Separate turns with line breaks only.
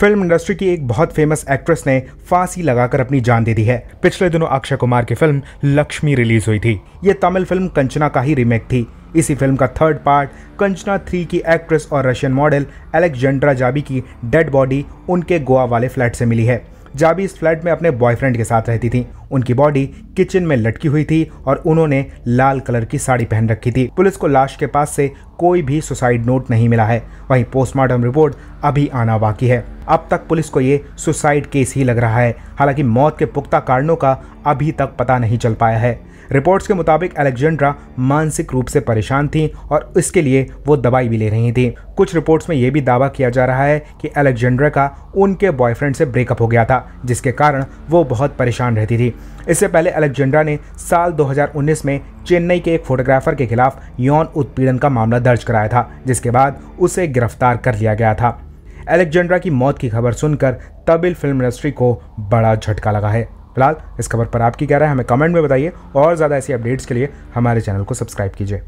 film industry की एक बहुत फेमस एक्ट्रेस ने फांसी लगाकर अपनी जान दे दी है पिछले दिनों अक्षय कुमार की फिल्म लक्ष्मी रिलीज हुई थी ये तमिल फिल्म कंचना का ही रीमेक थी इसी फिल्म का थर्ड पार्ट कंचना थ्री की एक्ट्रेस और रशियन मॉडल एलेक्जेंड्रा जाबी की डेड बॉडी उनके गोवा वाले फ्लैट से मिली है जाबी इस फ्लैट में अपने बॉयफ्रेंड के साथ रहती थी उनकी बॉडी किचन में लटकी हुई थी और उन्होंने लाल कलर की साड़ी पहन रखी थी पुलिस को लाश के पास से कोई भी सुसाइड नोट नहीं मिला है वहीं पोस्टमार्टम रिपोर्ट अभी आना बाकी है अब तक पुलिस को ये सुसाइड केस ही लग रहा है हालांकि मौत के पुख्ता कारणों का अभी तक पता नहीं चल पाया है रिपोर्ट्स के मुताबिक अलेक्जेंड्रा मानसिक रूप से परेशान थी और इसके लिए वो दवाई भी ले रही थी कुछ रिपोर्ट्स में ये भी दावा किया जा रहा है कि अलेक्जेंड्रा का उनके बॉयफ्रेंड से ब्रेकअप हो गया था जिसके कारण वो बहुत परेशान रहती थी इससे पहले अलेक्जेंड्रा ने साल 2019 में चेन्नई के एक फोटोग्राफर के खिलाफ यौन उत्पीड़न का मामला दर्ज कराया था जिसके बाद उसे गिरफ्तार कर लिया गया था एलेक्जेंड्रा की मौत की खबर सुनकर तबिल फिल्म इंडस्ट्री को बड़ा झटका लगा है फिलहाल इस खबर पर आपकी क्या राय हमें कमेंट में बताइए और ज़्यादा ऐसी अपडेट्स के लिए हमारे चैनल को सब्सक्राइब कीजिए